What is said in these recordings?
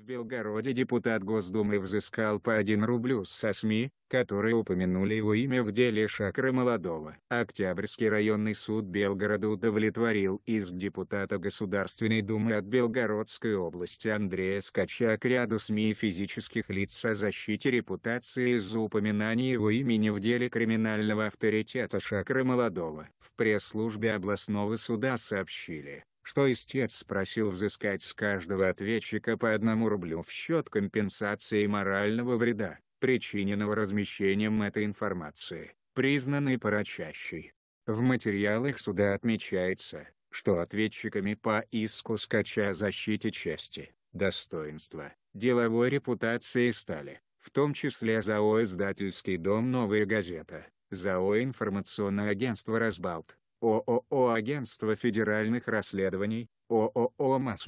В Белгороде депутат Госдумы взыскал по 1 рублю со СМИ, которые упомянули его имя в деле Шакры Молодого. Октябрьский районный суд Белгорода удовлетворил иск депутата Государственной Думы от Белгородской области Андрея Скача к ряду СМИ и физических лиц о защите репутации из-за упоминания его имени в деле криминального авторитета Шакры Молодого. В пресс-службе областного суда сообщили, что истец просил взыскать с каждого ответчика по одному рублю в счет компенсации морального вреда, причиненного размещением этой информации, признанной порочащей. В материалах суда отмечается, что ответчиками по иску скача о защите чести, достоинства, деловой репутации стали, в том числе ЗАО «Издательский дом «Новая газета», ЗАО «Информационное агентство «Разбалт», ООО Агентство федеральных расследований, ООО масс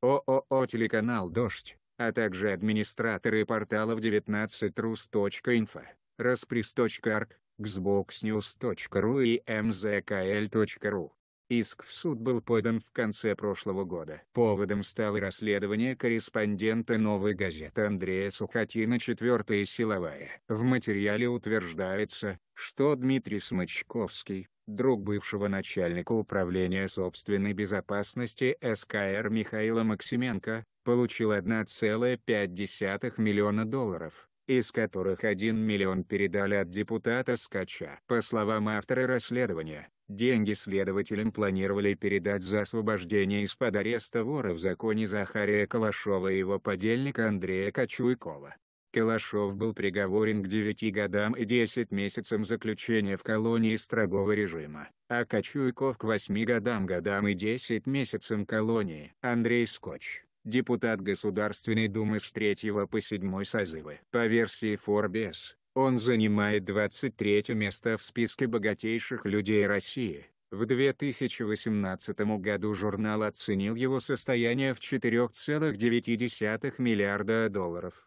ООО Телеканал «Дождь», а также администраторы порталов 19rus.info, распресс.arg, xboxnews.ru и mzkl.ru. Иск в суд был подан в конце прошлого года. Поводом стало расследование корреспондента «Новой газеты» Андрея Сухотина «Четвертая силовая». В материале утверждается, что Дмитрий Смычковский, друг бывшего начальника управления собственной безопасности СКР Михаила Максименко, получил 1,5 миллиона долларов, из которых 1 миллион передали от депутата Скача. По словам автора расследования, деньги следователям планировали передать за освобождение из-под ареста вора в законе Захария Калашова и его подельника Андрея Кочуйкова. Калашов был приговорен к 9 годам и 10 месяцам заключения в колонии строгого режима, а Кочуйков к 8 годам годам и 10 месяцам колонии. Андрей Скотч, депутат Государственной Думы с 3 по 7 созывы. По версии Forbes, он занимает 23 место в списке богатейших людей России. В 2018 году журнал оценил его состояние в 4,9 миллиарда долларов.